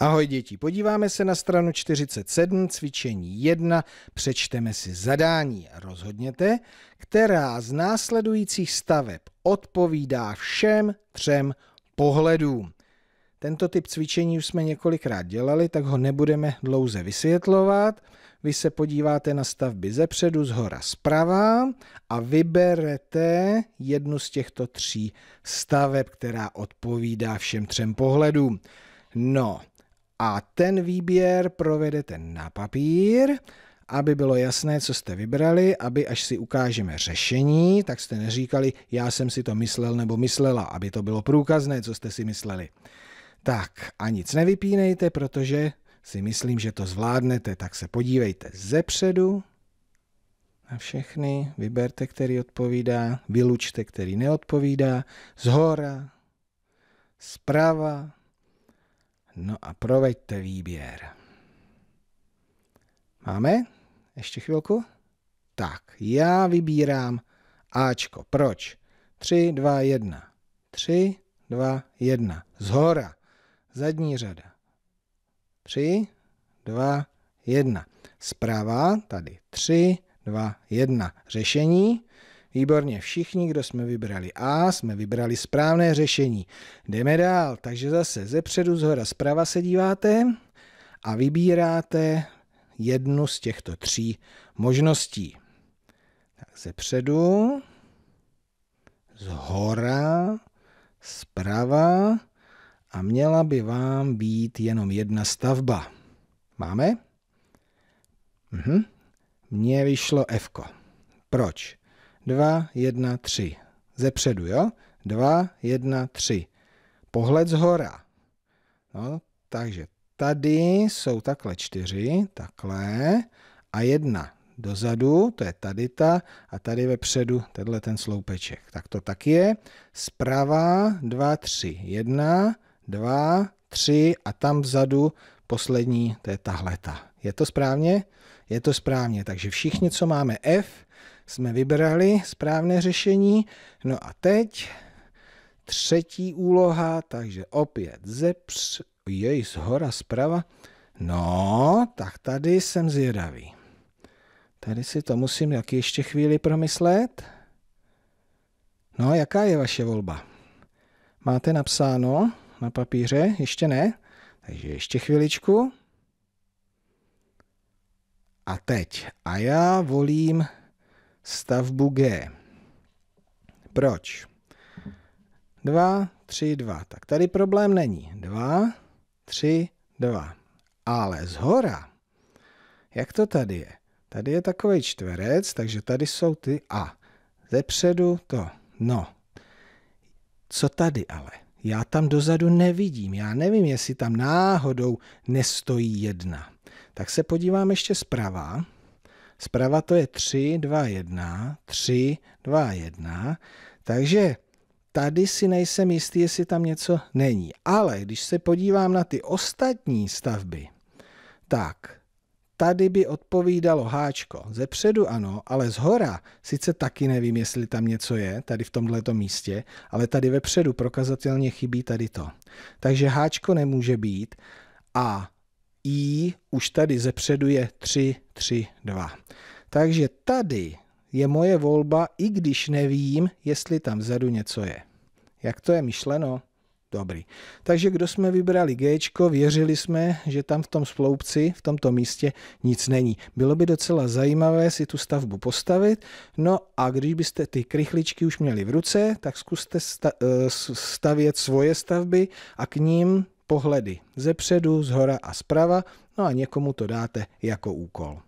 Ahoj děti, podíváme se na stranu 47, cvičení 1, přečteme si zadání a rozhodněte, která z následujících staveb odpovídá všem třem pohledům. Tento typ cvičení už jsme několikrát dělali, tak ho nebudeme dlouze vysvětlovat. Vy se podíváte na stavby ze předu, z hora zprava a vyberete jednu z těchto tří staveb, která odpovídá všem třem pohledům. No, a ten výběr provedete na papír, aby bylo jasné, co jste vybrali, aby až si ukážeme řešení, tak jste neříkali, já jsem si to myslel nebo myslela, aby to bylo průkazné, co jste si mysleli. Tak a nic nevypínejte, protože si myslím, že to zvládnete, tak se podívejte ze předu na všechny, vyberte, který odpovídá, vylučte, který neodpovídá, zhora, zprava, No a proveďte výběr. Máme? Ještě chvilku? Tak, já vybírám Ačko. Proč? 3, 2, 1. 3, 2, 1. Zhora. Zadní řada. 3, 2, 1. Zprava, tady 3, 2, 1. Řešení Výborně, všichni, kdo jsme vybrali A, jsme vybrali správné řešení. Jdeme dál, takže zase ze předu zhora zprava se díváte a vybíráte jednu z těchto tří možností. Tak ze předu, zhora, zprava a měla by vám být jenom jedna stavba. Máme? Mhm. Mně vyšlo F. -ko. Proč? 2, 1, 3. Ze předu, jo? 2, 1, 3. Pohled z hora. No, takže tady jsou takhle čtyři, takhle a jedna dozadu, to je tady ta, a tady vepředu tenhle ten sloupeček. Tak to tak je. Zprava 2, 3, 1, 2, 3 a tam vzadu poslední, to je tahleta. Je to správně? Je to správně, takže všichni, co máme F, jsme vybrali správné řešení. No a teď třetí úloha, takže opět zepř, jej z hora zprava. No, tak tady jsem zvědavý. Tady si to musím jak ještě chvíli promyslet. No, jaká je vaše volba? Máte napsáno na papíře? Ještě ne? Takže ještě chviličku. A teď. A já volím stavbu G. Proč? 2, 3, 2. Tak tady problém není. 2, 3, 2. Ale z hora, jak to tady je? Tady je takový čtverec, takže tady jsou ty a. Ze předu to. No. Co tady ale? Já tam dozadu nevidím. Já nevím, jestli tam náhodou nestojí jedna. Tak se podívám ještě zprava. Zprava to je 3, 2, 1, 3, 2, 1. Takže tady si nejsem jistý, jestli tam něco není. Ale když se podívám na ty ostatní stavby, tak tady by odpovídalo háčko. Ze předu ano, ale z hora sice taky nevím, jestli tam něco je, tady v tomto místě, ale tady ve předu prokazatelně chybí tady to. Takže háčko nemůže být a i už tady zepředu je 3, 3, 2. Takže tady je moje volba, i když nevím, jestli tam vzadu něco je. Jak to je myšleno? Dobrý. Takže kdo jsme vybrali G, věřili jsme, že tam v tom sloupci, v tomto místě nic není. Bylo by docela zajímavé si tu stavbu postavit. No a když byste ty krychličky už měli v ruce, tak zkuste eh, stavět svoje stavby a k ním pohledy ze předu, z hora a zprava, no a někomu to dáte jako úkol.